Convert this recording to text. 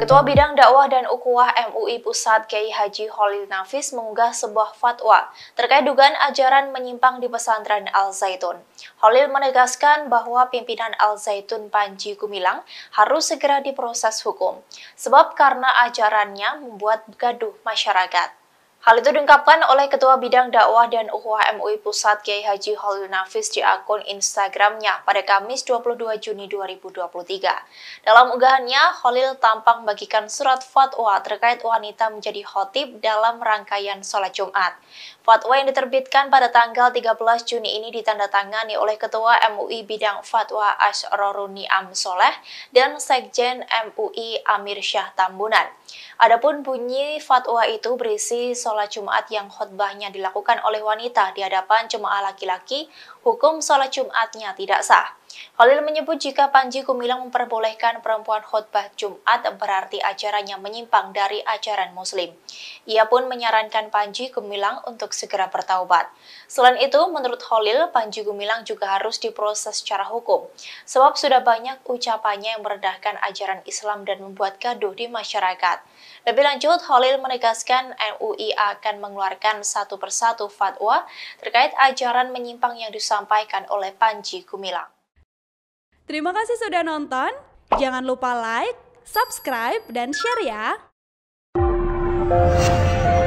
Ketua Bidang Dakwah dan Ukhuwah MUI Pusat Kiai Haji Holil Nafis mengunggah sebuah fatwa terkait dugaan ajaran menyimpang di pesantren Al-Zaitun. Holil menegaskan bahwa pimpinan Al-Zaitun Panji Gumilang harus segera diproses hukum, sebab karena ajarannya membuat gaduh masyarakat. Hal itu diungkapkan oleh Ketua Bidang Dakwah dan Ukhuwah MUI Pusat Kiai Haji Holil Nafis di akun Instagramnya pada Kamis 22 Juni 2023. Dalam unggahannya, Holil tampak membagikan surat fatwa terkait wanita menjadi khotib dalam rangkaian sholat Jumat. Fatwa yang diterbitkan pada tanggal 13 Juni ini ditandatangani oleh Ketua MUI Bidang Fatwa Asroruni Am Soleh dan Sekjen MUI Amir Syah Tambunan. Adapun bunyi fatwa itu berisi sholat Jumat yang khutbahnya dilakukan oleh wanita di hadapan jemaah laki-laki, hukum sholat Jumatnya tidak sah. Khalil menyebut jika Panji Gumilang memperbolehkan perempuan khutbah Jumat berarti ajarannya menyimpang dari ajaran Muslim. Ia pun menyarankan Panji Gumilang untuk segera bertaubat. Selain itu, menurut Khalil, Panji Gumilang juga harus diproses secara hukum. Sebab sudah banyak ucapannya yang meredahkan ajaran Islam dan membuat gaduh di masyarakat. Lebih lanjut, Khalil menegaskan MUI akan mengeluarkan satu persatu fatwa terkait ajaran menyimpang yang disampaikan oleh Panji Gumilang. Terima kasih sudah nonton. Jangan lupa like, subscribe, dan share ya.